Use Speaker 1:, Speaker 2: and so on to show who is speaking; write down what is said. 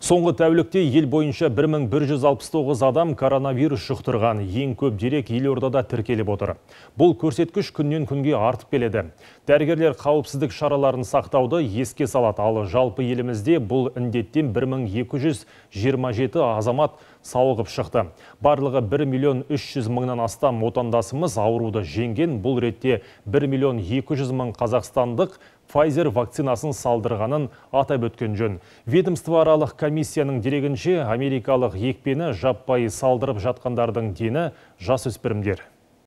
Speaker 1: Соңғы тәулікте ел бойынша 1169 адам коронавирус жұқтырған. Ең көп дерек елордада тіркеліп отыр. Бұл көрсеткіш күннен күнге артып келеді. Дәрігерлер қауіпсіздік шараларын сақтауды еске салады. Ал жалпы елімізде бұл індеттен 1227 азамат сауығып шықты. Барлығы 1 миллион 300 мыңнан астам отандасымыз ауыруды жеңген. Бұл ретте 1 миллион 200 мың қазақстандық Pfizer вакцинасын салдырғанын атап өткен жөн. Ведомство аралық комиссияның дерегінше америкалық екпені жаппай салдырып жатқандардың дені жас өспірімдер.